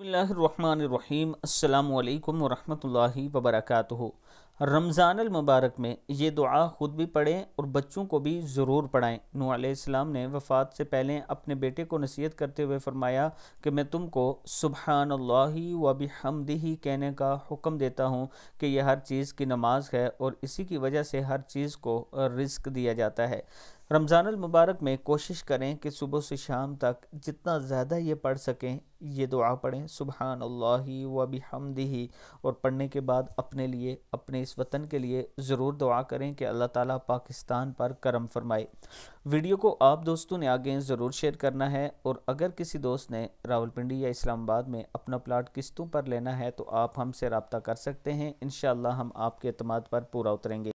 बसमीम् अल्लाम वरहमल रमज़ान मुबारक में ये दुआ ख़ुद भी पढ़ें और बच्चों को भी ज़रूर पढ़ाएं नू आसमाम ने वफ़ात से पहले अपने बेटे को नसीहत करते हुए फ़रमाया कि मैं तुमको सुबहान व हमदही कहने का हुक्म देता हूँ कि यह हर चीज़ की नमाज है और इसी की वजह से हर चीज़ को रिस्क दिया जाता है रमज़ान मुबारक में कोशिश करें कि सुबह से शाम तक जितना ज़्यादा ये पढ़ सकें ये दुआ पढ़ें सुबहान व हमदही और पढ़ने के बाद अपने लिए अपने इस वतन के लिए ज़रूर दुआ करें कि अल्लाह ताला पाकिस्तान पर करम फरमाए वीडियो को आप दोस्तों ने आगे ज़रूर शेयर करना है और अगर किसी दोस्त ने रावलपिंडी या इस्लामाबाद में अपना प्लाट किस्तों पर लेना है तो आप हमसे रबता कर सकते हैं इन हम आपके अतमाद पर पूरा उतरेंगे